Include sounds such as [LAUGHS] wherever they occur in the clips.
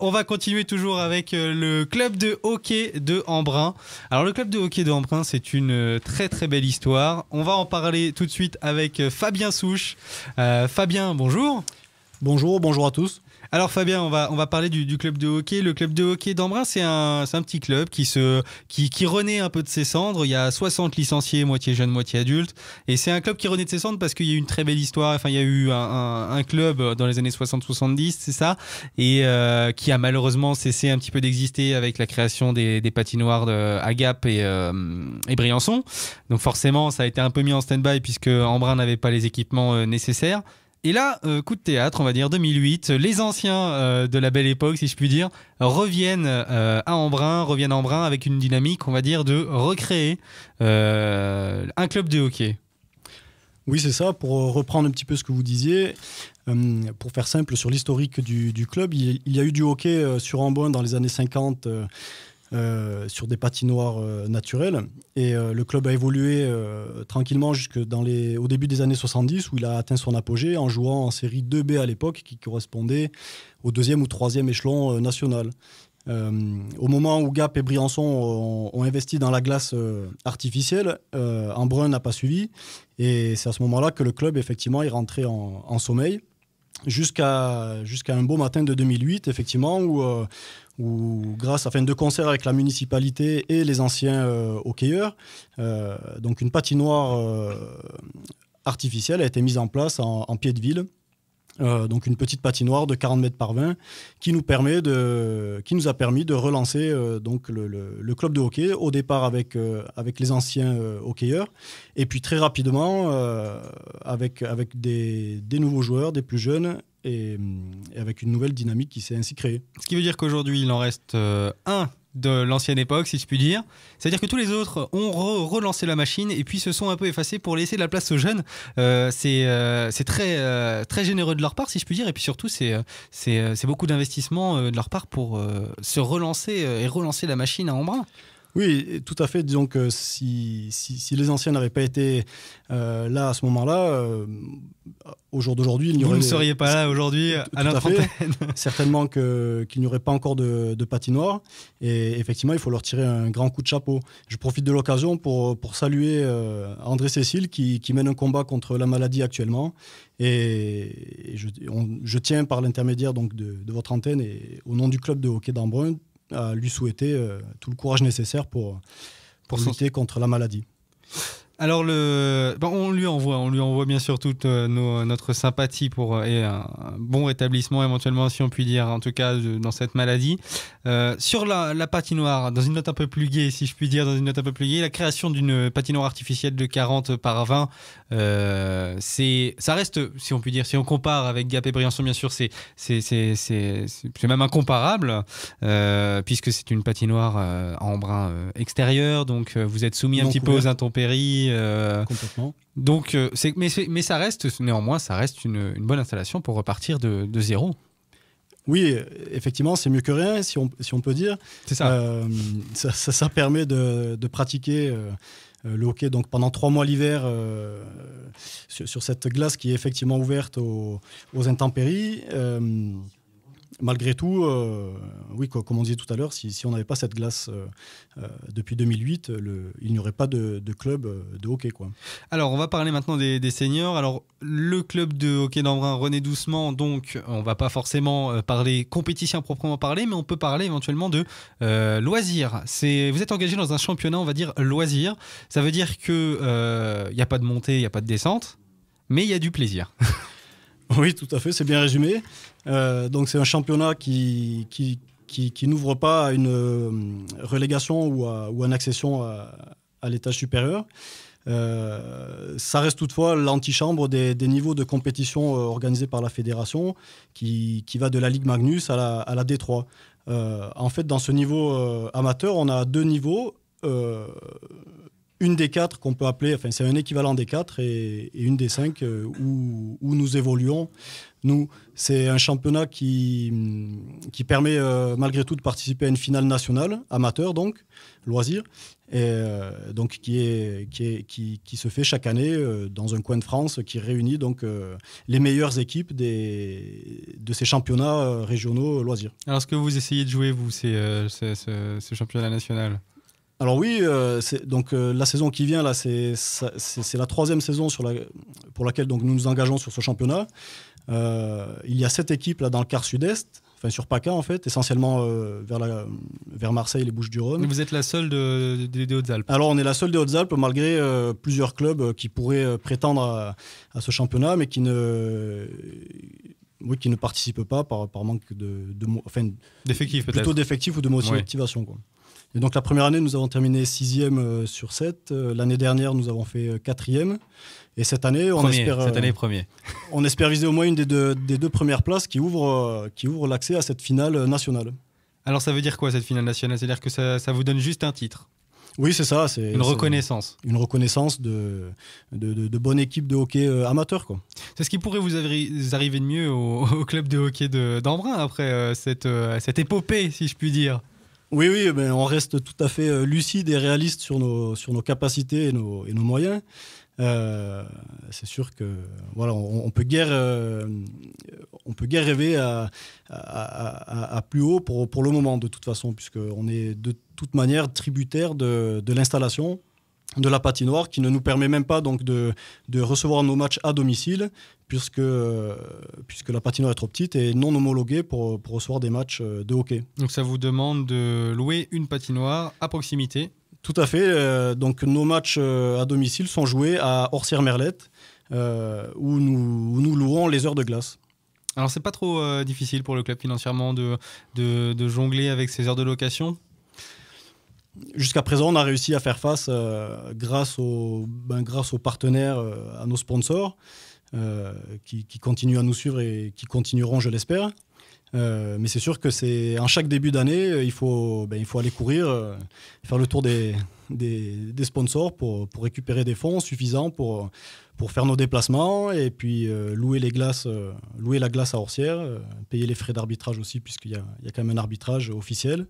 On va continuer toujours avec euh, le club de hockey de Embrun. Alors le club de hockey de Embrun, c'est une euh, très très belle histoire. On va en parler tout de suite avec euh, Fabien Souche. Fabien, bonjour. Bonjour, bonjour à tous. Alors Fabien, on va, on va parler du, club de hockey. Le club de hockey d'Embrun, c'est un, un, petit club qui, se, qui, qui, renaît un peu de ses cendres. Il y a 60 licenciés, moitié jeunes, moitié adultes. Et c'est un club qui renaît de ses cendres parce qu'il y a eu une très belle histoire. Enfin, il y a eu un, club dans les années 60-70, c'est ça, et euh, qui a malheureusement cessé un petit peu d'exister avec la création des, des patinoires de Agap et, euh, et, Briançon. Donc forcément, ça a été un peu mis en stand-by puisque Embrun n'avait pas les équipements euh, nécessaires. Et là, euh, coup de théâtre, on va dire 2008, les anciens euh, de la belle époque, si je puis dire, reviennent euh, à Embrun, reviennent à Embrun avec une dynamique, on va dire, de recréer un club de hockey. Oui, c'est ça. Pour reprendre un petit peu ce que vous disiez, pour faire simple sur l'historique du, club, il, il, y a eu du hockey sur Embrun dans les années 50 euh, sur des patinoires euh, naturelles. Et euh, le club a évolué tranquillement jusque dans les, au début des années 70, où il a atteint son apogée en jouant en série 2B à l'époque, qui correspondait au deuxième ou troisième échelon national. au moment où Gap et Briançon ont, investi dans la glace artificielle, Ambrun n'a pas suivi. Et c'est à ce moment-là que le club, effectivement, est rentré en, sommeil jusqu'à jusqu'à un beau matin de 2008, effectivement, où, où grâce à fin de concert avec la municipalité et les anciens euh, hockeyeurs, euh, donc une patinoire euh, artificielle a été mise en place en, pied de ville. donc une petite patinoire de 40 mètres par 20 qui nous, permet de, qui nous a permis de relancer donc le, club de hockey au départ avec, avec les anciens hockeyeurs et puis très rapidement avec, avec des, des, nouveaux joueurs, des plus jeunes Hum, et, avec une nouvelle dynamique qui s'est ainsi créée. Ce qui veut dire qu'aujourd'hui, il en reste euh, un de l'ancienne époque, si je puis dire. C'est-à-dire que tous les autres ont relancé la machine et puis se sont un peu effacés pour laisser de la place aux jeunes. Euh, euh, c'est très, très généreux de leur part, si je puis dire. Et puis surtout, c'est beaucoup d'investissement de leur part pour se relancer et relancer la machine à Embrun. Oui, tout à fait. Disons que si, les anciens n'avaient pas été euh, là à ce moment-là, euh, au jour d'aujourd'hui, il n'y aurait. Vous ne seriez pas là aujourd'hui à notre antenne. [LAUGHS] Certainement qu'il n'y aurait pas encore de, de, patinoire. Et effectivement, il faut leur tirer un grand coup de chapeau. Je profite de l'occasion pour, pour saluer euh, André Cécile qui, mène un combat contre la maladie actuellement. Et, je, tiens par l'intermédiaire donc de, de, votre antenne et au nom du club de hockey d'Embrun à lui souhaiter euh, tout le courage nécessaire pour, pour lutter contre la maladie. Alors ben, on lui envoie, on lui envoie bien sûr toute euh, notre sympathie pour euh, et un bon rétablissement éventuellement si on peut dire, en tout cas dans cette maladie. Euh, sur la, patinoire, dans une note un peu plus gaie, si je puis dire, dans une note un peu plus gaie, la création d'une patinoire artificielle de 40 par 20, c'est, ça reste, si on peut dire, si on compare avec Gap et Briançon, bien sûr, c'est c'est, même incomparable puisque c'est une patinoire en brun extérieur, donc vous êtes soumis un petit peu aux intempéries. Euh, Complètement. Donc, euh, mais, ça reste, néanmoins, ça reste une, bonne installation pour repartir de, zéro. Oui, effectivement, c'est mieux que rien, si on, peut dire. C'est ça. Euh, ça, permet de, pratiquer. le hockey donc pendant trois mois l'hiver sur, cette glace qui est effectivement ouverte aux, intempéries. Euh, malgré tout, euh, oui, comme on disait tout à l'heure, si, on n'avait pas cette glace euh, euh, depuis 2008, il n'y aurait pas de, club de hockey. Alors, on va parler maintenant des, seniors. Alors, le club de hockey d'Embrun René Doucement, donc, on ne va pas forcément parler compétition proprement parler, mais on peut parler éventuellement de loisirs. vous êtes engagé dans un championnat, on va dire loisirs. Ça veut dire que il n'y a pas de montée, il n'y a pas de descente, mais il y a du plaisir. [LAUGHS] Oui, tout à fait, c'est bien résumé. Euh, donc c'est un championnat qui, qui, qui, n'ouvre pas à une euh, relégation ou à, ou une accession à, l'étage supérieur. Euh, ça reste toutefois l'antichambre des, des, niveaux de compétition organisés par la fédération qui, qui va de la Ligue Magnus à la, à la D3. en fait, dans ce niveau amateur, on a deux niveaux une des quatre qu'on peut appeler, enfin c'est un équivalent des quatre et, une des cinq euh, où, nous évoluons. Nous, c'est un championnat qui, mm, qui permet euh, malgré tout de participer à une finale nationale, amateur donc, loisir, et, euh, donc qui, est, qui, est, qui, qui, se fait chaque année dans un coin de France qui réunit donc les meilleures équipes des, de ces championnats régionaux loisirs. Alors, ce que vous essayez de jouer, vous, c'est ce championnat national alors oui, euh, donc euh, la saison qui vient là, c'est la troisième saison pour laquelle donc nous nous engageons sur ce championnat. Euh, il y a sept équipes là dans le quart sud-est, enfin sur PACA en fait, essentiellement vers, la, vers Marseille, les Bouches-du-Rhône. Vous êtes la seule des Hautes-Alpes. Alors on est la seule des Hautes-Alpes malgré plusieurs clubs qui pourraient prétendre à, ce championnat, mais qui ne qui ne participent pas par, manque de, de enfin, d'effectifs plutôt d'effectifs ou de motivation et donc la première année, nous avons terminé sixième euh, sur sept. Euh, l'année dernière, nous avons fait euh, quatrième. Et cette année, on espère, cette année, premier. [LAUGHS] on espère viser au moins une des deux, des deux premières places qui ouvre, qui ouvre l'accès à cette finale nationale. Alors ça veut dire quoi cette finale nationale C'est-à-dire que ça, ça vous donne juste un titre oui, c'est ça. C'est une reconnaissance. Une reconnaissance de de, bonne équipe de hockey amateur. Quoi. C'est ce qui pourrait vous arriver de mieux [LAUGHS] au, club de hockey de, d'Embrun après cette, cette épopée, si je puis dire. Oui, oui, on reste tout à fait euh, lucide et réaliste sur nos, sur nos capacités et nos, moyens. Euh, c'est sûr que voilà, on, peut guère, euh, on peut guère rêver à, plus haut pour, le moment de toute façon, puisqu'on est de toute manière tributaire de l'installation de la patinoire qui ne nous permet même pas donc de, recevoir nos matchs à domicile puisque, euh, puisque la patinoire est trop petite et non homologuée pour, recevoir des matchs euh, de hockey. Donc ça vous demande de louer une patinoire à proximité Tout à fait. Euh, donc nos matchs à domicile sont joués à Orsières-Merlette où, nous, nous louons les heures de glace. Alors c'est pas trop difficile pour le club financièrement de, de, de jongler avec ces heures de location jusqu'à présent, on a réussi à faire face euh, ben, grâce, aux, partenaires, euh, à nos sponsors, euh, qui, continuent à nous suivre et qui continueront, je l'espère. mais c'est sûr que c'est en chaque début d'année, ben, il faut, aller courir, faire le tour des, sponsors pour, récupérer des fonds suffisants pour, faire nos déplacements et puis louer, la glace à Orsières, payer les frais d'arbitrage aussi, puisqu'il y a, quand même un arbitrage officiel.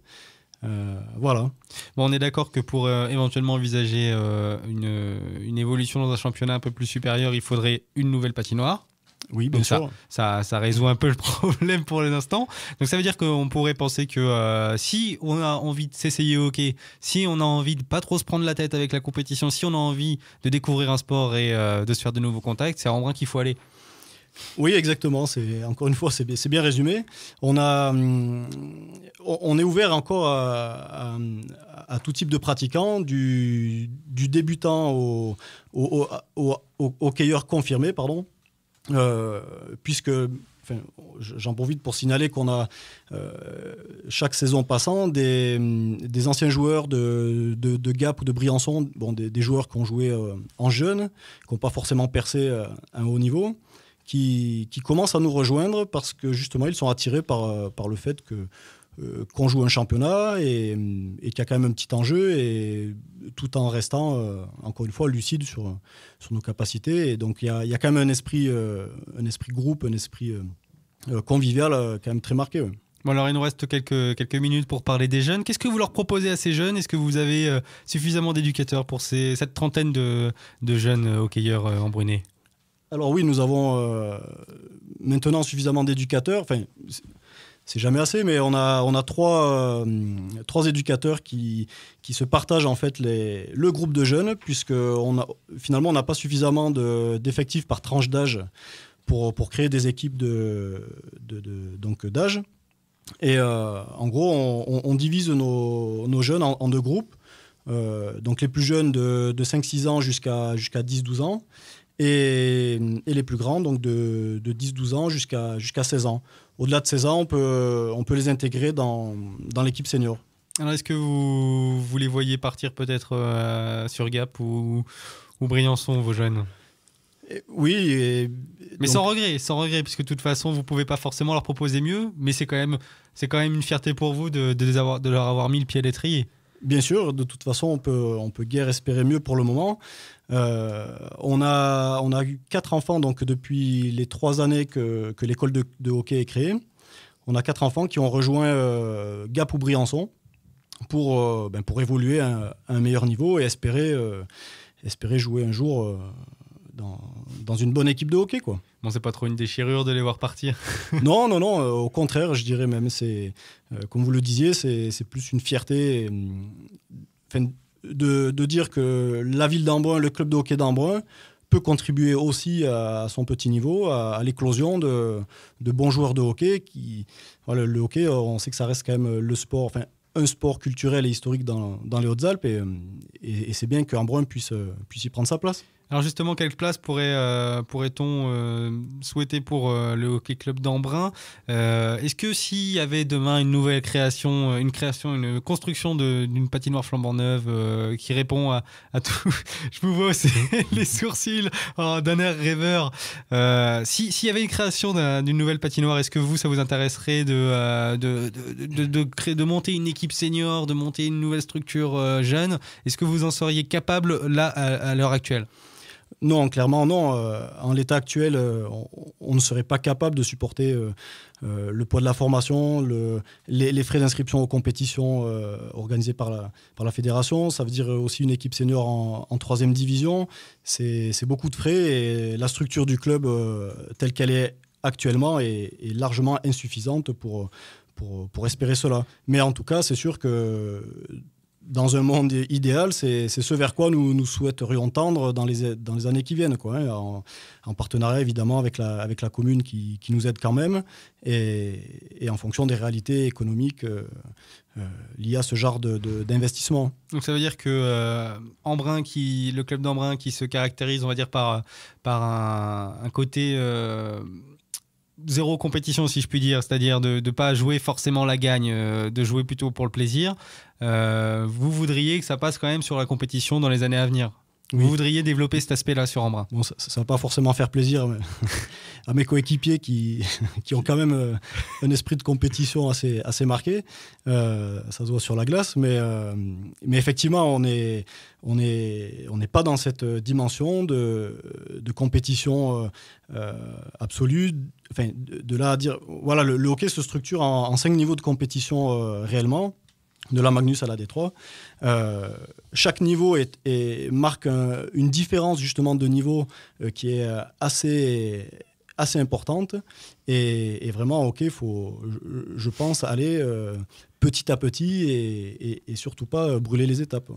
Euh, voilà. on est d'accord que pour euh, éventuellement envisager euh, une, évolution dans un championnat un peu plus supérieur, il faudrait une nouvelle patinoire. Oui, bien Ça, ça, résout un peu le [LAUGHS] problème pour l'instant. Donc ça veut dire qu'on pourrait penser que si on a envie de s'essayer au hockey, si on a envie de pas trop se prendre la tête avec la compétition, si on a envie de découvrir un sport et de se faire de nouveaux contacts, c'est à Embrun qu'il faut aller. Oui, exactement. encore une fois, c'est bien, résumé. Hum, on est ouvert encore à, tout type de pratiquants, du, débutant au, au, au, confirmé, pardon, euh, puisque j'en profite pour signaler qu'on a, euh, chaque saison passant, des, anciens joueurs de, Gap ou de Briançon, des, joueurs qui ont joué euh, en jeune, qui n'ont pas forcément percé un haut niveau qui, commencent à nous rejoindre parce que justement, ils sont attirés par, euh, par le fait que euh, qu'on joue un championnat et, qu'il y a quand même un petit enjeu et tout en restant euh, encore une fois lucide sur, sur nos capacités et donc il y a, y a, quand même un esprit un esprit groupe un esprit convivial quand même très marqué Bon alors il nous reste quelques, quelques minutes pour parler des jeunes. Qu'est-ce que vous leur proposez à ces jeunes Est-ce que vous avez suffisamment d'éducateurs pour ces, cette trentaine de, de jeunes hockeyeurs embrunés alors oui, nous avons euh, maintenant suffisamment d'éducateurs. Enfin, c'est jamais assez, mais on a, euh, trois, éducateurs qui, se partagent en fait le groupe de jeunes, puisque finalement on n'a pas suffisamment d'effectifs par tranche d'âge pour, créer des équipes de, d'âge. Et euh, en gros, on, divise nos, jeunes en, deux groupes. donc les plus jeunes de, 5-6 ans jusqu'à jusqu'à 10-12 ans et, les plus grands, donc de, 10-12 ans jusqu'à jusqu'à 16 ans. Au-delà de 16 ans, on peut, on peut les intégrer dans, dans l'équipe senior. Alors, est-ce que vous, vous, les voyez partir peut-être euh, sur Gap ou, ou Briançon, vos jeunes eh, oui. mais sans regret, sans regret, puisque de toute façon, vous pouvez pas forcément leur proposer mieux, mais c'est quand même, c'est quand même une fierté pour vous de, avoir, de leur avoir mis le pied à l'étrier. Bien sûr, de toute façon, on peut, on peut guère espérer mieux pour le moment. Euh, on, a, on a eu quatre enfants donc, depuis les trois années que, l'école de, hockey est créée. On a quatre enfants qui ont rejoint euh, Gap ou Briançon pour, euh, ben, pour évoluer à, un meilleur niveau et espérer, espérer jouer un jour dans, dans, une bonne équipe de hockey. Quoi. Bon, c'est pas trop une déchirure de les voir partir [LAUGHS] Non, non, non. Euh, au contraire, je dirais même, c'est, euh, comme vous le disiez, c'est plus une fierté euh, de, dire que la ville d'Ambrun, le club de hockey d'Ambrun, peut contribuer aussi à, son petit niveau, à, l'éclosion de, de, bons joueurs de hockey. Qui, le hockey, on sait que ça reste quand même le sport, enfin, un sport culturel et historique dans, les Hautes-Alpes, et, et, c'est bien qu'Ambrun puisse, puisse y prendre sa place. Alors justement, quelle place pourrait, euh, pourrait-on euh, souhaiter pour euh, le Hockey Club d'Embrun Est-ce que s'il y avait demain une nouvelle création, une création, une construction d'une patinoire flambant neuve qui répond à, tout, [LAUGHS] je vous vois [LAUGHS] les sourcils oh, d'un air rêveur. S'il y avait une création d'une nouvelle patinoire, est-ce que vous, ça vous intéresserait de, de, de, de, de monter une équipe senior, de monter une nouvelle structure jeune Est-ce que vous en seriez capable là à l'heure actuelle non, clairement non. Euh, en l'état actuel, euh, on, ne serait pas capable de supporter euh, le poids de la formation, les, frais d'inscription aux compétitions organisées par la, fédération. Ça veut dire aussi une équipe senior en, troisième division. C'est beaucoup de frais et la structure du club telle qu'elle est actuellement est, largement insuffisante pour espérer cela. Mais en tout cas, c'est sûr que dans un monde idéal, c'est ce vers quoi nous, nous souhaiterions tendre dans les, dans les années qui viennent, quoi, hein. en, partenariat évidemment avec la, avec la commune qui, qui nous aide quand même, et, et, en fonction des réalités économiques euh, euh, liées à ce genre d'investissement. De, Donc ça veut dire que euh, qui, le club d'Embrun qui se caractérise, on va dire, par, par un, un côté zéro compétition, si je puis dire, c'est-à-dire de ne pas jouer forcément la gagne, de jouer plutôt pour le plaisir. Euh, vous voudriez que ça passe quand même sur la compétition dans les années à venir Vous voudriez développer cet aspect-là sur Ambra bon, Ça ne va pas forcément faire plaisir [LAUGHS] à mes coéquipiers qui, [LAUGHS] qui ont quand même euh, un esprit de compétition assez, assez marqué. Euh, ça se voit sur la glace, mais, mais effectivement, on n'est on est, on pas dans cette dimension de, de compétition absolue. Enfin, de, là à dire, voilà, le, hockey se structure en, en cinq niveaux de compétition réellement de la Magnus à la d euh, chaque niveau marque une différence justement de niveau euh, qui est euh, assez, assez importante. Et, vraiment, OK, faut, je, pense, aller petit à petit et, surtout pas brûler les étapes.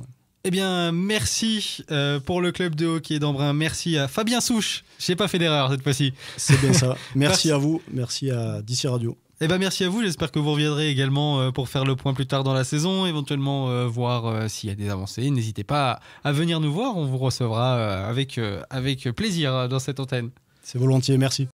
Eh bien, merci pour le club de hockey d'Embrun. Merci à Fabien Souche. Je n'ai pas fait d'erreur cette fois-ci. C'est bien ça. [LAUGHS] Merci à vous. Merci à DC Radio. Eh ben, merci à vous. J'espère que vous reviendrez également euh, pour faire le point plus tard dans la saison, éventuellement euh, voir euh, s'il y a des avancées. N'hésitez pas à venir nous voir. On vous recevra avec, avec plaisir dans cette antenne. C'est volontiers. Merci.